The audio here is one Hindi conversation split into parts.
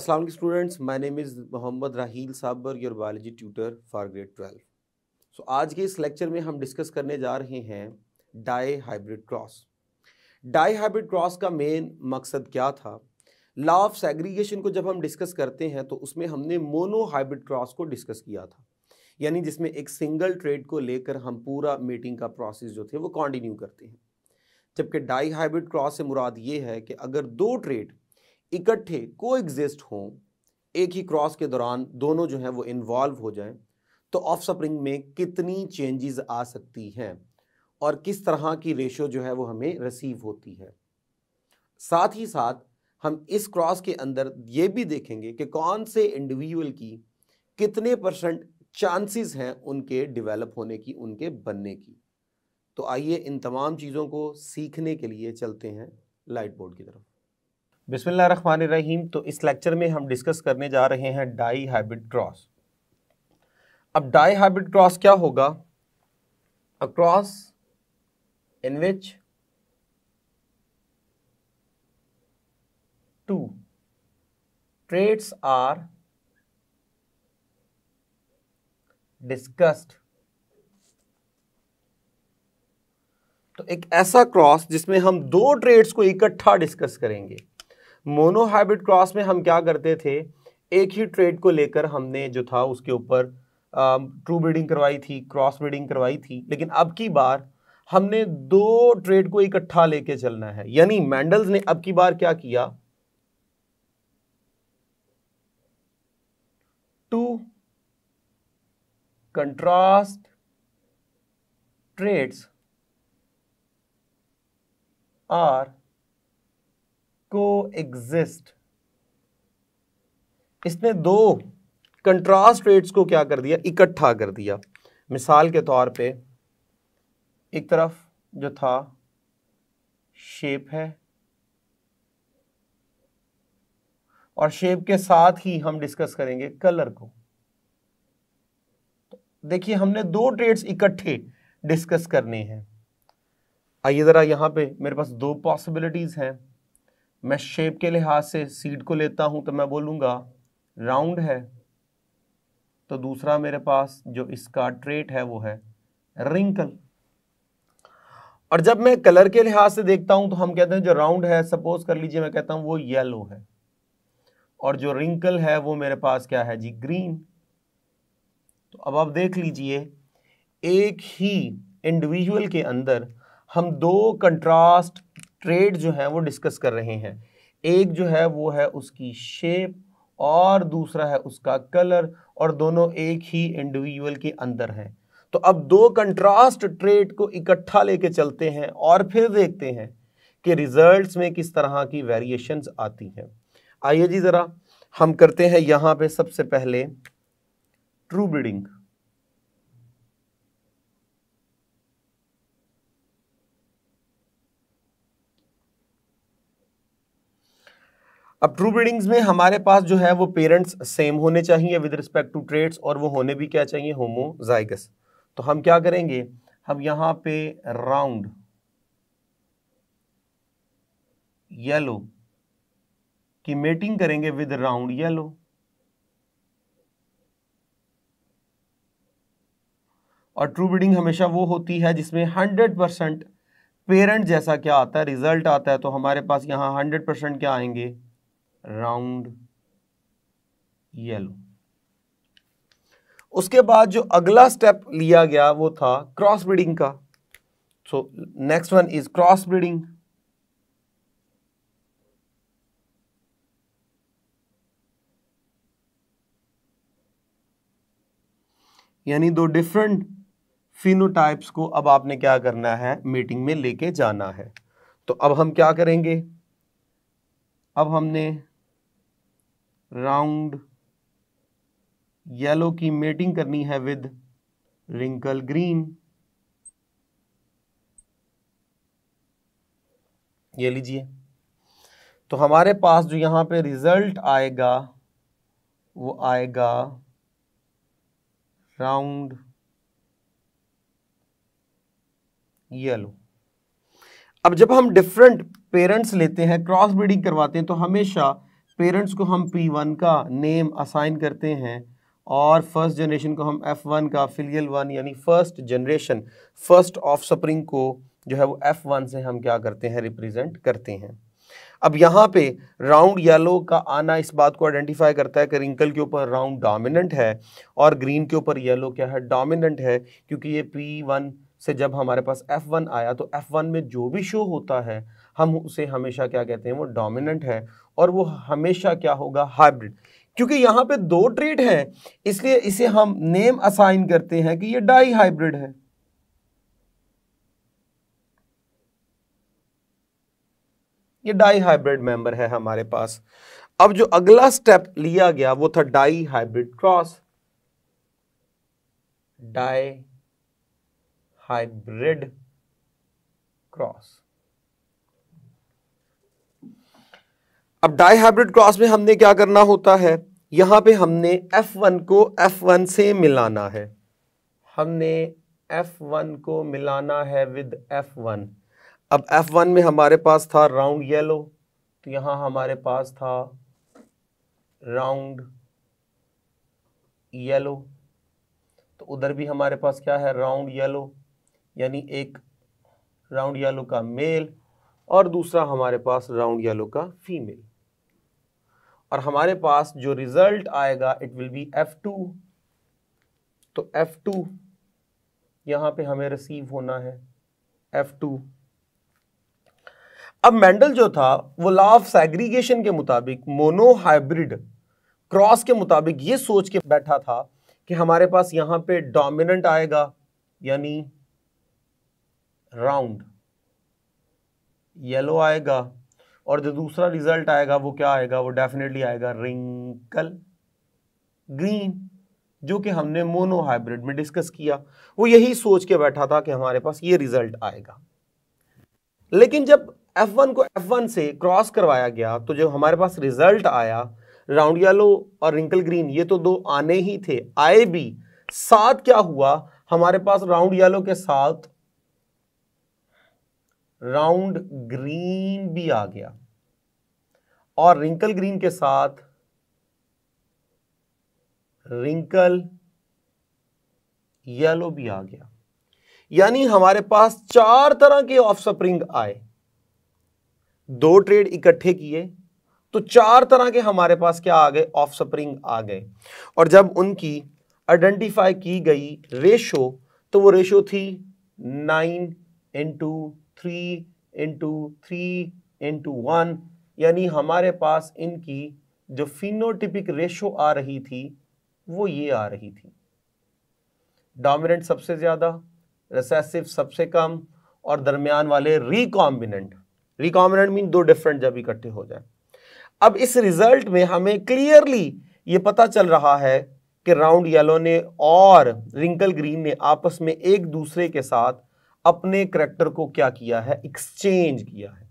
Aslam students my name is Mohammad Raheel Sabir your biology tutor for grade twelve so आज के इस लेक्चर में हम डिस्कस करने जा रहे हैं dihybrid cross dihybrid cross का मेन मकसद क्या था लॉ ऑफ सेग्रीगेशन को जब हम डिस्कस करते हैं तो उसमें हमने मोनो हाइब्रिड क्रॉस को डिस्कस किया था यानी जिसमें एक सिंगल ट्रेड को लेकर हम पूरा मीटिंग का प्रोसेस जो थे वो कॉन्टिन्यू करते हैं जबकि डाई हाइब्रिड क्रॉस से मुराद ये है कि अगर दो ट्रेड इकट्ठे को एग्जिस्ट हों एक ही क्रॉस के दौरान दोनों जो हैं वो इन्वॉल्व हो जाएं तो ऑफ स्प्रिंग में कितनी चेंजेस आ सकती हैं और किस तरह की रेशो जो है वो हमें रिसीव होती है साथ ही साथ हम इस क्रॉस के अंदर ये भी देखेंगे कि कौन से इंडिविजुअल की कितने परसेंट चांसेस हैं उनके डेवलप होने की उनके बनने की तो आइए इन तमाम चीज़ों को सीखने के लिए चलते हैं लाइट बोर्ड की तरफ बिस्मिल्लाह रहीम तो इस लेक्चर में हम डिस्कस करने जा रहे हैं डाई हाइब्रिड क्रॉस अब डाई हाइब्रिड क्रॉस क्या होगा a cross in which two traits are discussed तो एक ऐसा क्रॉस जिसमें हम दो ट्रेड्स को इकट्ठा डिस्कस करेंगे मोनोहाइब्रिड क्रॉस में हम क्या करते थे एक ही ट्रेड को लेकर हमने जो था उसके ऊपर ट्रू ब्रीडिंग करवाई थी क्रॉस ब्रीडिंग करवाई थी लेकिन अब की बार हमने दो ट्रेड को इकट्ठा लेके चलना है यानी मैंडल्स ने अब की बार क्या किया two contrast traits are coexist इसने दो कंट्रास्ट रेट्स को क्या कर दिया इकट्ठा कर दिया मिसाल के तौर पे एक तरफ जो था शेप है और शेप के साथ ही हम डिस्कस करेंगे कलर को तो देखिए हमने दो ट्रेड्स इकट्ठे डिस्कस करने हैं आइए ज़रा यहां पे मेरे पास दो पॉसिबिलिटीज़ हैं मैं शेप के लिहाज से सीड को लेता हूं तो मैं बोलूंगा राउंड है तो दूसरा मेरे पास जो इसका ट्रेट है वो है रिंकल और जब मैं कलर के लिहाज से देखता हूं तो हम कहते हैं जो राउंड है सपोज कर लीजिए मैं कहता हूँ वो येलो है और जो रिंकल है वो मेरे पास क्या है जी ग्रीन तो अब आप देख लीजिए एक ही इंडिविजुअल के अंदर हम दो कंट्रास्ट ट्रेड जो है वो डिस्कस कर रहे हैं एक जो है वो है उसकी शेप और दूसरा है उसका कलर और दोनों एक ही इंडिविजुअल के अंदर हैं तो अब दो कंट्रास्ट ट्रेड को इकट्ठा लेके चलते हैं और फिर देखते हैं कि रिजल्ट्स में किस तरह की वेरिएशंस आती हैं आइए जी ज़रा हम करते हैं यहाँ पे सबसे पहले ट्रू ब्रीडिंग अब ट्रू ब्रीडिंग्स में हमारे पास जो है वो पेरेंट्स सेम होने चाहिए विद रिस्पेक्ट टू ट्रेड्स और वो होने भी क्या चाहिए होमोजाइगस तो हम क्या करेंगे हम यहां पे राउंड येलो की मेटिंग करेंगे विद राउंड येलो और ट्रू ब्रीडिंग हमेशा वो होती है जिसमें हंड्रेड परसेंट पेरेंट जैसा क्या आता है रिजल्ट आता है तो हमारे पास यहां हंड्रेड परसेंट क्या आएंगे राउंड येलो उसके बाद जो अगला स्टेप लिया गया वो था क्रॉस ब्रीडिंग का so next one is cross breeding यानी दो डिफरेंट फिनोटाइप्स को अब आपने क्या करना है मीटिंग में लेके जाना है तो अब हम क्या करेंगे अब हमने राउंड येलो की मेटिंग करनी है विद रिंकल ग्रीन ये लीजिए तो हमारे पास जो यहां पे रिजल्ट आएगा वो आएगा राउंड येलो अब जब हम डिफरेंट पेरेंट्स लेते हैं क्रॉस ब्रीडिंग करवाते हैं तो हमेशा पेरेंट्स को हम पी वन का नेम असाइन करते हैं और फर्स्ट जनरेशन को हम एफ़ वन का फिलियल वन यानी first generation first offspring को जो है वो एफ़ वन से हम क्या करते हैं रिप्रेजेंट करते हैं अब यहाँ पे राउंड येलो का आना इस बात को आइडेंटिफाई करता है कि रिंकल के ऊपर राउंड डोमिनेंट है और ग्रीन के ऊपर येलो क्या है डोमिनेंट है क्योंकि ये पी वन से जब हमारे पास एफ़ वन आया तो एफ़ वन में जो भी शो होता है हम उसे हमेशा क्या कहते हैं वो डोमिनेंट है और वो हमेशा क्या होगा हाइब्रिड क्योंकि यहाँ पे दो ट्रेड हैं इसलिए इसे हम नेम असाइन करते हैं कि ये डाई हाइब्रिड है ये डाई हाइब्रिड मेंबर है हमारे पास अब जो अगला स्टेप लिया गया वो था dihybrid cross dihybrid cross अब डाई हाइब्रिड क्रॉस में हमने क्या करना होता है यहाँ पे हमने F1 को F1 से मिलाना है हमने F1 को मिलाना है विद F1 अब F1 में हमारे पास था राउंड येलो तो यहाँ हमारे पास था राउंड येलो तो उधर भी हमारे पास क्या है राउंड येलो यानी एक राउंड येलो का मेल और दूसरा हमारे पास राउंड येलो का फीमेल और हमारे पास जो रिजल्ट आएगा it will be F two तो एफ टू यहां पे हमें रिसीव होना है एफ टू अब मेंडल जो था वो लॉ ऑफ सेग्रीगेशन के मुताबिक मोनोहाइब्रिड क्रॉस के मुताबिक ये सोच के बैठा था कि हमारे पास यहां पे डोमिनेंट आएगा यानी राउंड येलो आएगा और जो दूसरा रिजल्ट आएगा वो क्या आएगा वो डेफिनेटली आएगा रिंकल ग्रीन जो कि हमने मोनोहाइब्रिड में डिस्कस किया वो यही सोच के बैठा था कि हमारे पास ये रिजल्ट आएगा लेकिन जब F1 को F1 से क्रॉस करवाया गया तो जो हमारे पास रिजल्ट आया राउंड येलो और रिंकल ग्रीन ये तो दो आने ही थे आए भी साथ क्या हुआ हमारे पास राउंड येलो के साथ राउंड ग्रीन भी आ गया और रिंकल ग्रीन के साथ रिंकल येलो भी आ गया यानी हमारे पास चार तरह के ऑफ स्प्रिंग आए दो ट्रेड इकट्ठे किए तो चार तरह के हमारे पास क्या आ गए ऑफ स्प्रिंग आ गए और जब उनकी आइडेंटिफाई की गई रेशो तो वो रेशो थी nine into three into three into one यानी हमारे पास इनकी जो फिनोटिपिक रेशो आ रही थी वो ये आ रही थी डोमिनेंट सबसे ज़्यादा रिसेसिव सबसे कम और दरमियान वाले रिकॉम्बिनेंट रिकॉम्बिनेंट मीन दो डिफरेंट जब इकट्ठे हो जाए अब इस रिजल्ट में हमें क्लियरली ये पता चल रहा है कि राउंड येलो ने और रिंकल ग्रीन ने आपस में एक दूसरे के साथ अपने करेक्टर को क्या किया है एक्सचेंज किया है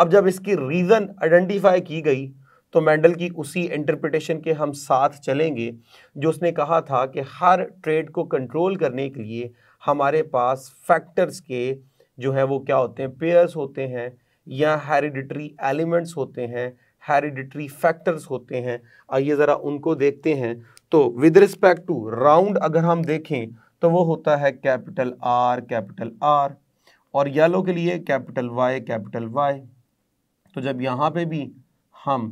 अब जब इसकी रीज़न आइडेंटिफाई की गई तो मैंडल की उसी इंटरप्रिटेशन के हम साथ चलेंगे जो उसने कहा था कि हर ट्रेड को कंट्रोल करने के लिए हमारे पास फैक्टर्स के जो है वो क्या होते हैं पेयर्स होते हैं या हेरिडिटरी एलिमेंट्स होते हैं हेरिडिटरी फैक्टर्स होते हैं आइए ज़रा उनको देखते हैं तो विद रिस्पेक्ट टू राउंड अगर हम देखें तो वो होता है कैपिटल आर कैपिटल आर और येलो के लिए कैपिटल वाई कैपिटल वाई तो जब यहाँ पे भी हम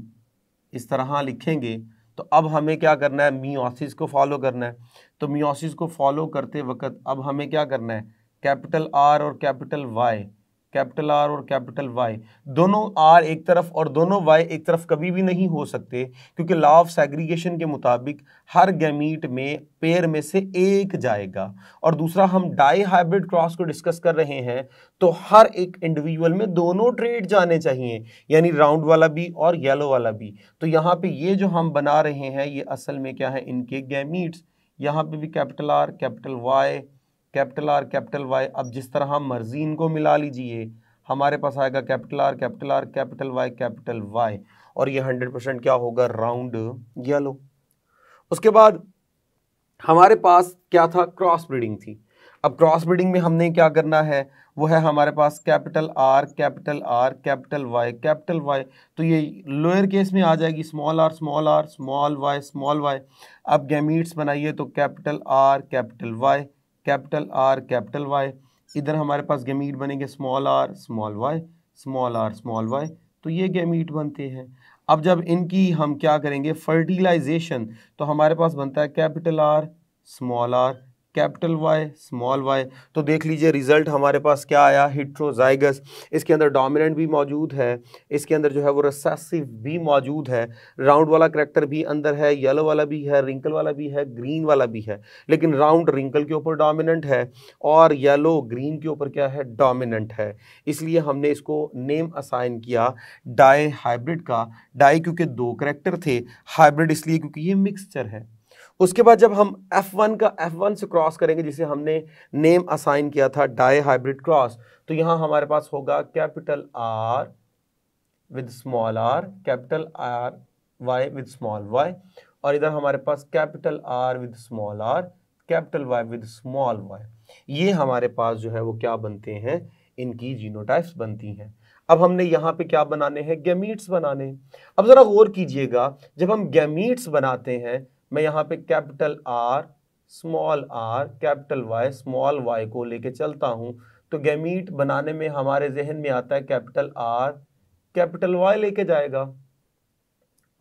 इस तरह लिखेंगे तो अब हमें क्या करना है मियोसिस को फॉलो करना है तो मियोसिस को फॉलो करते वक्त अब हमें क्या करना है कैपिटल आर और कैपिटल वाई कैपिटल आर और कैपिटल वाई दोनों आर एक तरफ और दोनों वाई एक तरफ कभी भी नहीं हो सकते क्योंकि लॉ ऑफ सेग्रीगेशन के मुताबिक हर गैमीट में पेयर में से एक जाएगा और दूसरा हम डाई हाइब्रिड क्रॉस को डिस्कस कर रहे हैं तो हर एक इंडिविजुअल में दोनों ट्रेड जाने चाहिए यानी राउंड वाला भी और येलो वाला भी तो यहाँ पर ये जो हम बना रहे हैं ये असल में क्या है इनके गैमीट्स यहाँ पर भी capital R capital Y capital R capital Y अब जिस तरह हम मर्जी इनको मिला लीजिए हमारे पास आएगा capital R capital R capital Y capital Y और ये हंड्रेड परसेंट क्या होगा राउंड येलो उसके बाद हमारे पास क्या था क्रॉस ब्रीडिंग थी अब क्रॉस ब्रीडिंग में हमने क्या करना है वो है हमारे पास capital R capital R capital Y capital Y तो ये लोअर केस में आ जाएगी small r small r small y small y अब गैमीट्स बनाइए तो capital R capital Y capital R capital Y इधर हमारे पास गेमीट बनेंगे small r small y small r small y तो ये गेमीट बनते हैं अब जब इनकी हम क्या करेंगे फर्टिलाइजेशन तो हमारे पास बनता है capital R small r capital Y small y तो देख लीजिए रिजल्ट हमारे पास क्या आया हिट्रोजाइगस इसके अंदर डोमिनेंट भी मौजूद है इसके अंदर जो है वो रसासिव भी मौजूद है राउंड वाला करेक्टर भी अंदर है येलो वाला भी है रिंकल वाला भी है ग्रीन वाला भी है लेकिन राउंड रिंकल के ऊपर डोमिनेंट है और येलो ग्रीन के ऊपर क्या है डोमिनेंट है इसलिए हमने इसको नेम असाइन किया डाई हाइब्रिड का डाई क्योंकि दो करेक्टर थे हाइब्रिड इसलिए क्योंकि ये मिक्सचर है उसके बाद जब हम F1 का F1 से क्रॉस करेंगे जिसे हमने नेम असाइन किया था डाई हाइब्रिड क्रॉस तो यहाँ हमारे पास होगा capital R with small r capital R y with small y और इधर हमारे पास capital R with small r capital Y with small y ये हमारे पास जो है वो क्या बनते हैं इनकी जीनोटाइप्स बनती हैं अब हमने यहाँ पे क्या बनाने हैं गैमीट्स बनाने अब ज़रा गौर कीजिएगा जब हम गैमीट्स बनाते हैं मैं यहाँ पे capital R small r capital Y small y को लेके चलता हूँ तो गैमीट बनाने में हमारे जहन में आता है कैपिटल आर कैपिटल वाई लेके जाएगा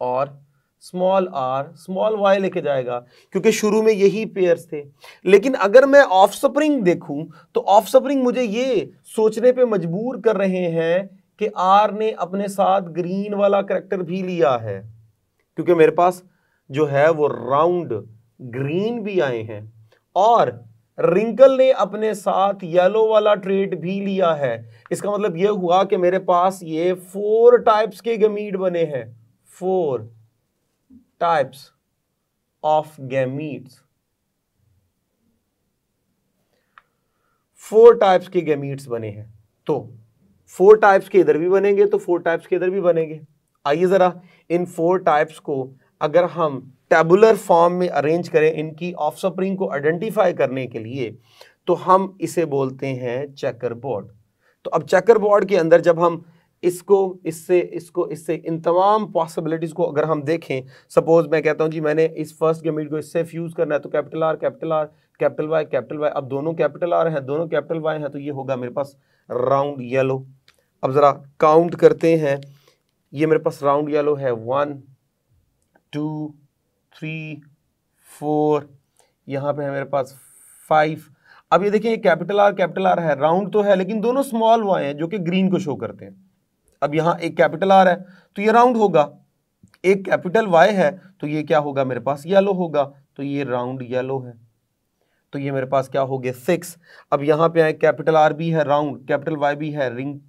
और स्मॉल आर स्मॉल वाई लेके जाएगा क्योंकि शुरू में यही पेयर्स थे लेकिन अगर मैं ऑफ स्प्रिंग देखूं तो ऑफ स्प्रिंग मुझे ये सोचने पे मजबूर कर रहे हैं कि आर ने अपने साथ ग्रीन वाला करेक्टर भी लिया है क्योंकि मेरे पास जो है वो राउंड ग्रीन भी आए हैं और रिंकल ने अपने साथ येलो वाला ट्रेड भी लिया है इसका मतलब ये हुआ कि मेरे पास ये फोर टाइप्स के गमीट बने हैं four types of gametes four types के गैमीट्स बने हैं तो फोर टाइप्स के इधर भी बनेंगे तो फोर टाइप्स के इधर भी बनेंगे आइए जरा इन फोर टाइप्स को अगर हम टेबुलर फॉर्म में अरेंज करें इनकी ऑफस्प्रिंग को आइडेंटिफाई करने के लिए तो हम इसे बोलते हैं चेकर बोर्ड तो अब चेकर बोर्ड के अंदर जब हम इसको इससे इसको इससे इन तमाम पॉसिबिलिटीज़ को अगर हम देखें सपोज़ मैं कहता हूं जी मैंने इस फर्स्ट गमिट को इससे फ्यूज़ करना है तो capital R capital R capital Y capital Y अब दोनों कैपिटल आर हैं दोनों कैपिटल वाई हैं तो ये होगा मेरे पास राउंड येलो अब ज़रा काउंट करते हैं ये मेरे पास राउंड येलो है वन टू थ्री फोर यहाँ पे है मेरे पास फाइव अब ये देखिए कैपिटल आर कैपिटल आर है राउंड तो है लेकिन दोनों स्मॉल वाई हैं जो कि ग्रीन को शो करते हैं अब यहाँ एक कैपिटल आर है तो ये राउंड होगा एक कैपिटल वाई है तो ये क्या होगा मेरे पास येलो होगा तो ये राउंड येलो है तो ये मेरे पास क्या हो गया सिक्स अब यहाँ पे आए कैपिटल आर भी है राउंड कैपिटल वाई भी है रिंग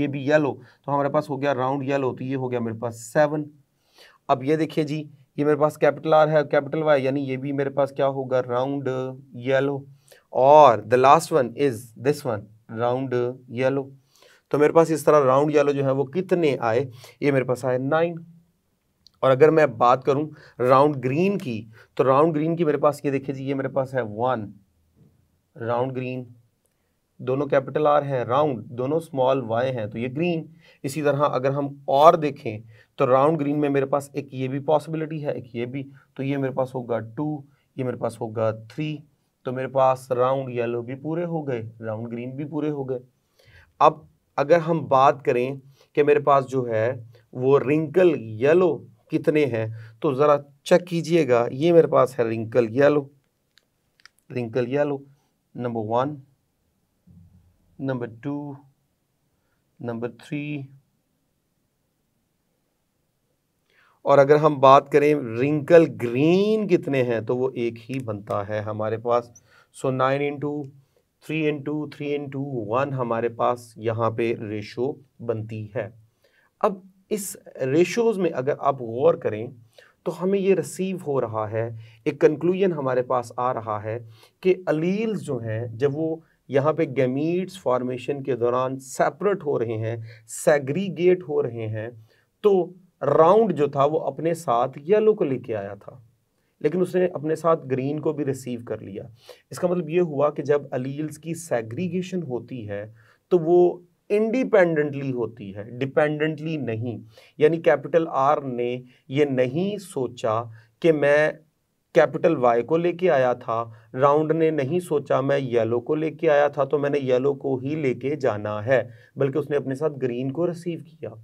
ये भी येलो तो हमारे पास हो गया राउंड येलो तो ये हो गया मेरे पास सेवन अब ये देखिए जी ये मेरे पास कैपिटल आर है कैपिटल वाई यानी ये भी मेरे पास क्या होगा राउंड येलो और the last one is this one round yellow तो मेरे पास इस तरह राउंड येलो जो है वो कितने आए ये मेरे पास आए नाइन और अगर मैं बात करूं राउंड ग्रीन की तो राउंड ग्रीन की मेरे पास ये देखिए जी ये मेरे पास है वन राउंड ग्रीन दोनों कैपिटल आर हैं राउंड दोनों स्मॉल वाई हैं तो ये ग्रीन इसी तरह अगर हम और देखें तो राउंड ग्रीन में मेरे पास एक ये भी पॉसिबिलिटी है एक ये भी तो ये मेरे पास होगा टू ये मेरे पास होगा थ्री तो मेरे पास राउंड येलो भी पूरे हो गए राउंड ग्रीन भी पूरे हो गए अब अगर हम बात करें कि मेरे पास जो है वो रिंकल येलो कितने हैं तो ज़रा चेक कीजिएगा ये मेरे पास है wrinkle yellow wrinkle yellow number one number two number three और अगर हम बात करें रिंकल ग्रीन कितने हैं तो वो एक ही बनता है हमारे पास so nine into three into three into one हमारे पास यहाँ पे रेशो बनती है अब इस रेशोज़ में अगर आप गौर करें तो हमें ये रिसीव हो रहा है एक कंक्लूजन हमारे पास आ रहा है कि अलील्स जो हैं जब वो यहाँ पे गैमीट्स फॉर्मेशन के दौरान सेपरेट हो रहे हैं सेग्रीगेट हो रहे हैं तो राउंड जो था वो अपने साथ येलो को लेके आया था लेकिन उसने अपने साथ ग्रीन को भी रिसीव कर लिया इसका मतलब ये हुआ कि जब अलील्स की सेग्रीगेशन होती है तो वो इंडिपेंडेंटली होती है डिपेंडेंटली नहीं यानी कैपिटल आर ने ये नहीं सोचा कि मैं कैपिटल वाई को लेके आया था राउंड ने नहीं सोचा मैं येलो को लेके आया था तो मैंने येलो को ही लेके जाना है बल्कि उसने अपने साथ ग्रीन को रिसीव किया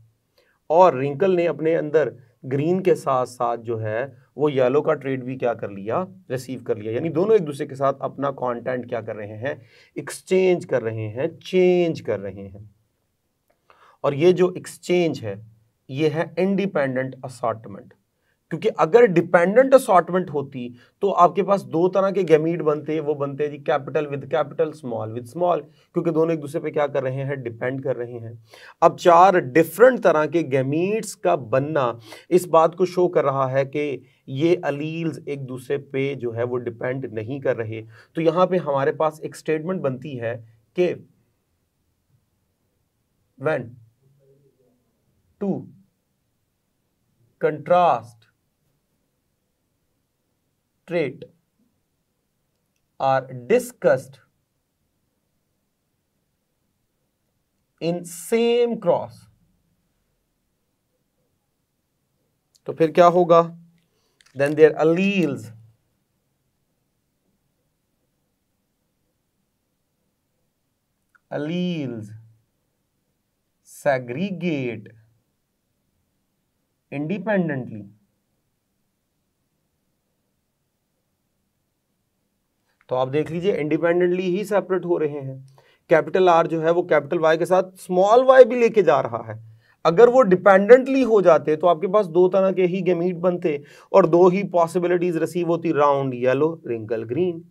और रिंकल ने अपने अंदर ग्रीन के साथ साथ जो है वो येलो का ट्रेड भी क्या कर लिया रिसीव कर लिया यानी दोनों एक दूसरे के साथ अपना कंटेंट क्या कर रहे हैं एक्सचेंज कर रहे हैं चेंज कर रहे हैं और ये जो एक्सचेंज है ये है इंडिपेंडेंट असॉटमेंट क्योंकि अगर डिपेंडेंट असॉटमेंट होती तो आपके पास दो तरह के गैमीट बनते वो बनते जी capital with capital small with small क्योंकि दोनों एक दूसरे पे क्या कर रहे हैं डिपेंड कर रहे हैं अब चार डिफरेंट तरह के गैमीट्स का बनना इस बात को शो कर रहा है कि ये अलील्स एक दूसरे पे जो है वो डिपेंड नहीं कर रहे तो यहाँ पे हमारे पास एक स्टेटमेंट बनती है कि when two contrast straight are discussed in same cross तो फिर क्या होगा then there alleles alleles segregate independently तो आप देख लीजिए इंडिपेंडेंटली ही सेपरेट हो रहे हैं कैपिटल आर जो है वो कैपिटल वाई के साथ स्मॉल वाई भी लेके जा रहा है अगर वो डिपेंडेंटली हो जाते तो आपके पास दो तरह के ही गेमीट बनते और दो ही पॉसिबिलिटीज रिसीव होती राउंड येलो रिंकल ग्रीन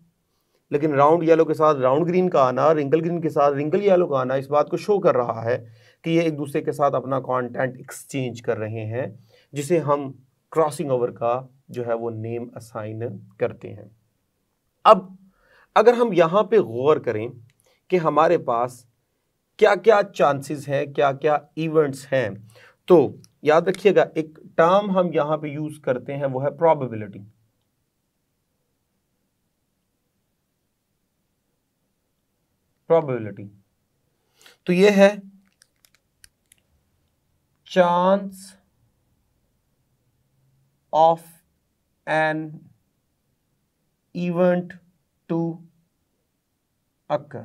लेकिन राउंड येलो के साथ राउंड ग्रीन का आना रिंकल ग्रीन के साथ रिंकल येलो का आना इस बात को शो कर रहा है कि ये एक दूसरे के साथ अपना कॉन्टेंट एक्सचेंज कर रहे हैं जिसे हम क्रॉसिंग ओवर का जो है वो नेम असाइन करते हैं अब अगर हम यहाँ पे गौर करें कि हमारे पास क्या क्या चांसेस हैं क्या क्या इवेंट्स हैं तो याद रखिएगा एक टर्म हम यहां पे यूज करते हैं वो है प्रोबेबिलिटी प्रोबेबिलिटी तो ये है chance of an event to occur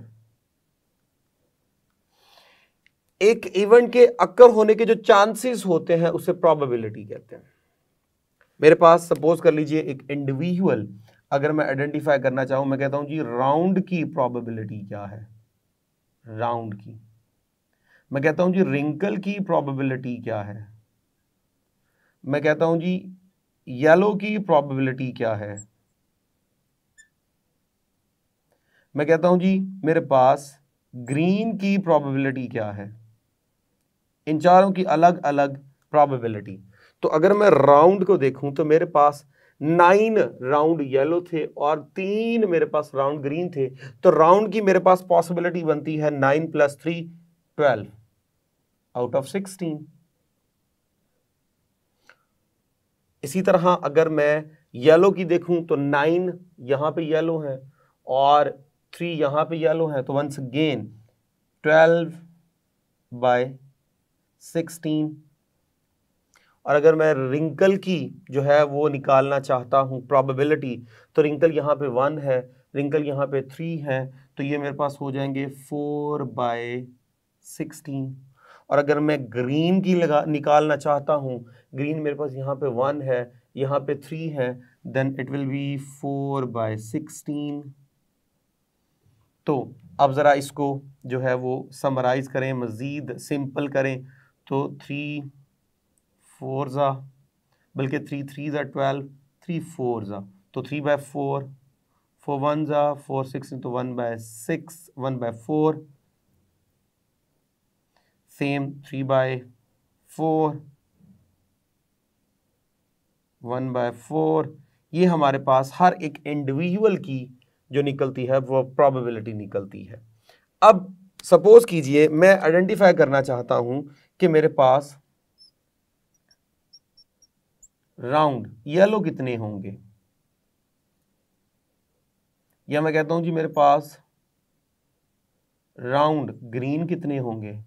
एक इवेंट के अक्कर होने के जो चांसेस होते हैं उसे प्रोबेबिलिटी कहते हैं मेरे पास सपोज कर लीजिए एक इंडिविजुअल अगर मैं आइडेंटिफाई करना चाहूं मैं कहता हूं जी राउंड की प्रोबेबिलिटी क्या है राउंड की मैं कहता हूं जी रिंकल की प्रोबेबिलिटी क्या है मैं कहता हूं जी येलो की प्रोबेबिलिटी क्या है मैं कहता हूं जी मेरे पास ग्रीन की प्रोबेबिलिटी क्या है इन चारों की अलग अलग प्रोबेबिलिटी तो अगर मैं राउंड को देखूं तो मेरे पास नाइन राउंड येलो थे और तीन मेरे पास राउंड ग्रीन थे तो राउंड की मेरे पास पॉसिबिलिटी बनती है nine plus three twelve out of sixteen इसी तरह अगर मैं येलो की देखूं तो नाइन यहां पे येलो है और थ्री यहाँ पे येलो है तो once again twelve by sixteen और अगर मैं रिंकल की जो है वो निकालना चाहता हूँ प्रॉबिलिटी तो रिंकल यहाँ पे वन है रिंकल यहाँ पे थ्री है तो ये मेरे पास हो जाएंगे फोर बाय सिक्सटीन और अगर मैं ग्रीन की लगा निकालना चाहता हूँ ग्रीन मेरे पास यहाँ पे वन है यहाँ पे थ्री है then it will be four by sixteen तो अब ज़रा इसको जो है वो समराइज़ करें मज़ीद सिंपल करें तो थ्री फोर ज़ा बल्कि थ्री थ्री ज़ा ट्वेल्व थ्री फोर ज़ा तो three by four four one ज़ा फोर सिक्स इंटू तो one by six one by four same three by four one by four ये हमारे पास हर एक इंडिविजुअल की जो निकलती है वो प्रॉबिलिटी निकलती है अब सपोज कीजिए मैं आइडेंटिफाई करना चाहता हूं कि मेरे पास राउंड येलो कितने होंगे या मैं कहता हूं जी मेरे पास राउंड ग्रीन कितने होंगे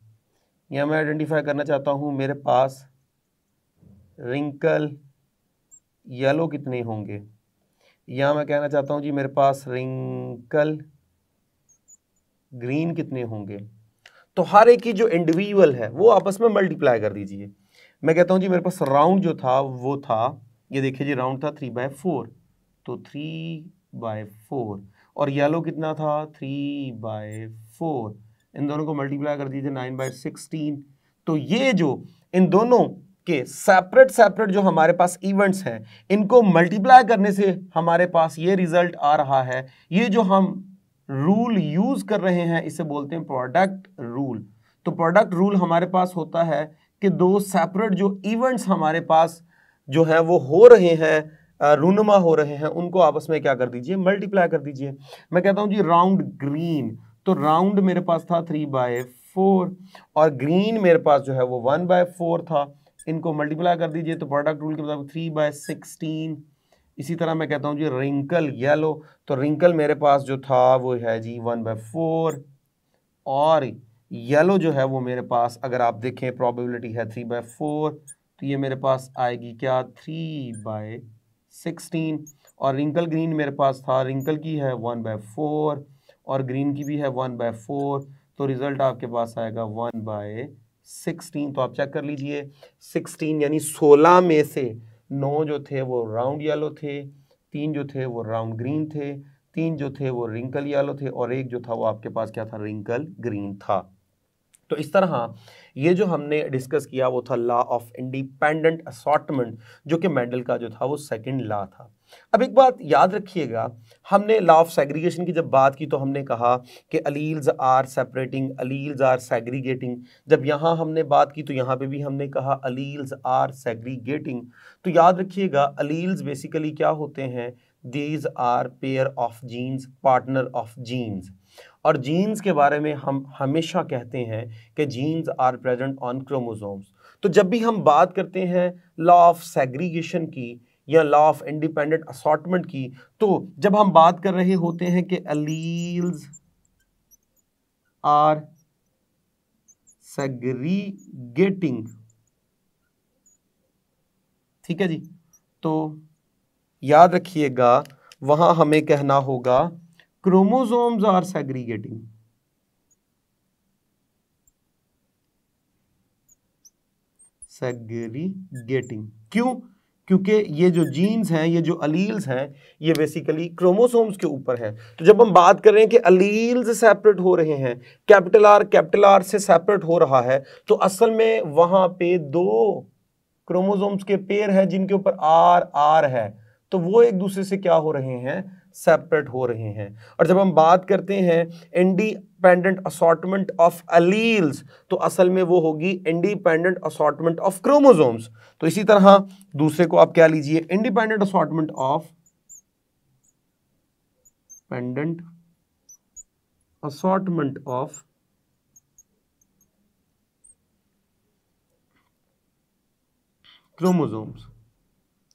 या मैं आइडेंटिफाई करना चाहता हूं मेरे पास रिंकल येलो कितने होंगे यहाँ मैं कहना चाहता हूँ जी मेरे पास रिंकल ग्रीन कितने होंगे तो हर एक की जो इंडिविजुअल है वो आपस में मल्टीप्लाई कर दीजिए मैं कहता हूँ जी मेरे पास राउंड जो था वो था ये देखिए जी राउंड था थ्री बाय फोर तो थ्री बाय फोर और येलो कितना था थ्री बाय फोर इन दोनों को मल्टीप्लाई कर दीजिए नाइन बाय सिक्सटीन तो ये जो इन दोनों कि सेपरेट सेपरेट जो हमारे पास इवेंट्स हैं इनको मल्टीप्लाई करने से हमारे पास ये रिजल्ट आ रहा है ये जो हम रूल यूज़ कर रहे हैं इसे बोलते हैं प्रोडक्ट रूल तो प्रोडक्ट रूल हमारे पास होता है कि दो सेपरेट जो इवेंट्स हमारे पास जो है वो हो रहे हैं रूनमा हो रहे हैं उनको आपस में क्या कर दीजिए मल्टीप्लाई कर दीजिए मैं कहता हूँ जी राउंड ग्रीन तो राउंड मेरे पास था थ्री बाय फोर और ग्रीन मेरे पास जो है वो वन बाय फोर था इनको मल्टीप्लाई कर दीजिए तो प्रोडक्ट रूल के मुताबिक थ्री बाय सिक्सटीन इसी तरह मैं कहता हूँ जी रिंकल येलो तो रिंकल मेरे पास जो था वो है जी वन बाय फोर और येलो जो है वो मेरे पास अगर आप देखें प्रॉबिलिटी है थ्री बाय फोर तो ये मेरे पास आएगी क्या थ्री बाय सिक्सटीन और रिंकल ग्रीन मेरे पास था रिंकल की है वन बाय फोर और ग्रीन की भी है वन बाय फोर तो रिज़ल्ट आपके पास आएगा वन बाय सिक्सटीन तो आप चेक कर लीजिए सिक्सटीन यानी सोलह में से नौ जो थे वो राउंड येलो थे तीन जो थे वो राउंड ग्रीन थे तीन जो थे वो रिंकल येलो थे और एक जो था वो आपके पास क्या था रिंकल ग्रीन था तो इस तरह ये जो हमने डिस्कस किया वो था लॉ ऑफ इंडिपेंडेंट असॉटमेंट जो कि मेडल का जो था वो सेकंड लॉ था अब एक बात याद रखिएगा हमने लॉ ऑफ सेग्रीगेशन की जब बात की तो हमने कहा कि alleles are separating alleles are segregating जब यहाँ हमने बात की तो यहाँ पे भी हमने कहा अलील्स आर सेग्रीगेटिंग तो याद रखिएगा अलील्स बेसिकली क्या होते हैं these are pair of genes partner of genes और जीन्स के बारे में हम हमेशा कहते हैं कि genes are present on chromosomes तो जब भी हम बात करते हैं लॉ ऑफ सेग्रीगेशन की या लॉ ऑफ इंडिपेंडेंट असॉटमेंट की तो जब हम बात कर रहे होते हैं कि अलील्स आर सेग्रीगेटिंग ठीक है जी तो याद रखिएगा वहां हमें कहना होगा क्रोमोसोम्स आर सेग्रीगेटिंग सेग्रीगेटिंग क्यों क्योंकि ये जो जीन्स हैं ये जो अलील्स हैं ये बेसिकली क्रोमोसोम्स के ऊपर हैं तो जब हम बात कर रहे हैं कि अलील्स सेपरेट हो रहे हैं कैपिटल आर कैपिटल आर से सेपरेट हो रहा है तो असल में वहाँ पे दो क्रोमोसोम्स के पेयर हैं जिनके ऊपर आर आर है तो वो एक दूसरे से क्या हो रहे हैं सेपरेट हो रहे हैं और जब हम बात करते हैं इंडिपेंडेंट असॉटमेंट ऑफ अलील्स तो असल में वो होगी इंडिपेंडेंट असॉटमेंट ऑफ क्रोमोजोम्स तो इसी तरह दूसरे को आप क्या लीजिए independent assortment of pendent assortment of chromosomes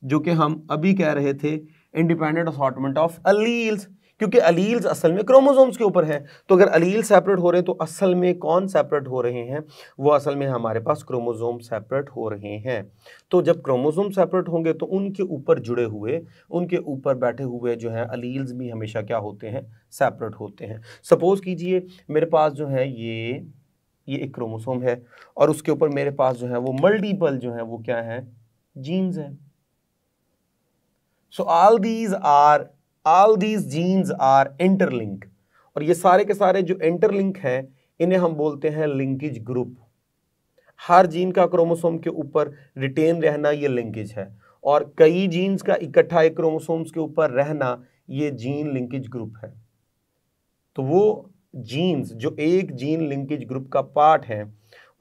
जो कि हम अभी कह रहे थे इंडिपेंडेंट असॉटमेंट ऑफ अलील्स क्योंकि अलील्स असल में क्रोमोसोम्स के ऊपर है तो अगर अलील सेपरेट हो रहे हैं तो असल में कौन सेपरेट हो रहे हैं वो असल में हमारे पास क्रोमोसोम सेपरेट हो रहे हैं तो जब क्रोमोसोम सेपरेट होंगे तो उनके ऊपर जुड़े हुए उनके ऊपर बैठे हुए जो हैं अलील्स भी हमेशा क्या होते हैं सेपरेट होते हैं सपोज़ कीजिए मेरे पास जो है ये ये एक क्रोमोसोम है और उसके ऊपर मेरे पास जो है वो मल्टीपल जो है वो क्या है जीन्स हैं so all these are all these genes are interlink और ये सारे के सारे जो इंटरलिंक हैं इन्हें हम बोलते हैं लिंकेज ग्रुप हर जीन का क्रोमोसोम के ऊपर रिटेन रहना ये लिंकेज है और कई जीन्स का इकट्ठा एक क्रोमोसोम्स के ऊपर रहना ये जीन लिंकेज ग्रुप है तो वो जीन्स जो एक जीन लिंकेज ग्रुप का पार्ट है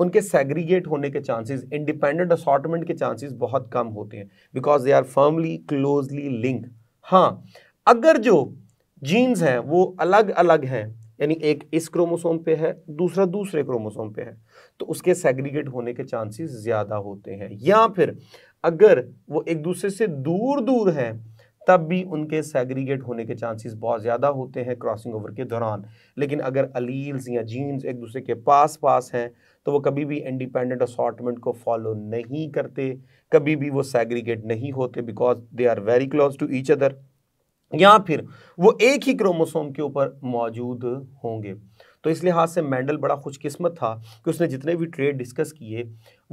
उनके सेग्रीगेट होने के चांसेस इंडिपेंडेंट असॉटमेंट के चांसेस बहुत कम होते हैं because they are firmly closely link हाँ अगर जो जीन्स हैं वो अलग अलग हैं यानी एक इस क्रोमोसोम पे है दूसरा दूसरे क्रोमोसोम पे है तो उसके सेग्रीगेट होने के चांसेस ज़्यादा होते हैं या फिर अगर वो एक दूसरे से दूर दूर हैं तब भी उनके सेग्रीगेट होने के चांसेस बहुत ज़्यादा होते हैं क्रॉसिंग ओवर के दौरान लेकिन अगर अलील्स या जीन्स एक दूसरे के पास पास हैं तो वो कभी भी इंडिपेंडेंट असॉटमेंट को फॉलो नहीं करते कभी भी वो सेग्रीगेट नहीं होते because they are very close to each other या फिर वो एक ही क्रोमोसोम के ऊपर मौजूद होंगे तो इस लिहाज से मैंडल बड़ा खुशकिस्मत था कि उसने जितने भी ट्रेड डिस्कस किए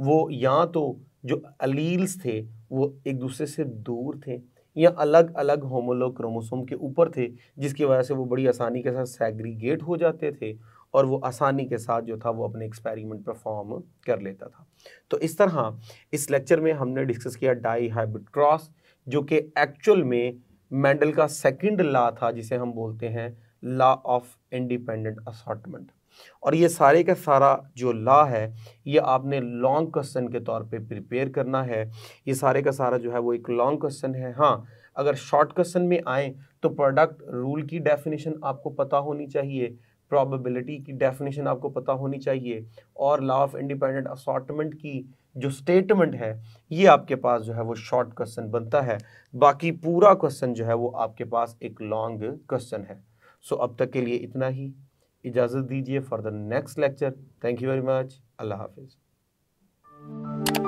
वो या तो जो अलील्स थे वो एक दूसरे से दूर थे या अलग अलग होमोलो क्रोमोसोम के ऊपर थे जिसकी वजह से वो बड़ी आसानी के साथ सेग्रीगेट हो जाते थे और वो आसानी के साथ जो था वो अपने एक्सपेरिमेंट परफॉर्म कर लेता था तो इस तरह इस लेक्चर में हमने डिस्कस किया डाई हाइब्रिड क्रॉस जो कि एक्चुअल में मैंडल का सेकंड लॉ था जिसे हम बोलते हैं लॉ ऑफ इंडिपेंडेंट असॉटमेंट और ये सारे का सारा जो लॉ है ये आपने लॉन्ग क्वेश्चन के तौर पे प्रिपेयर करना है ये सारे का सारा जो है वो एक लॉन्ग क्वेश्चन है हाँ अगर शॉर्ट क्वेश्चन में आए तो प्रोडक्ट रूल की डेफिनेशन आपको पता होनी चाहिए प्रोबेबिलिटी की डेफिनेशन आपको पता होनी चाहिए और लॉ ऑफ इंडिपेंडेंट असॉटमेंट की जो स्टेटमेंट है ये आपके पास जो है वो शॉर्ट क्वेश्चन बनता है बाकी पूरा क्वेश्चन जो है वो आपके पास एक लॉन्ग क्वेश्चन है सो so, अब तक के लिए इतना ही इजाज़त दीजिए for the next lecture thank you very much अल्लाह हाफिज़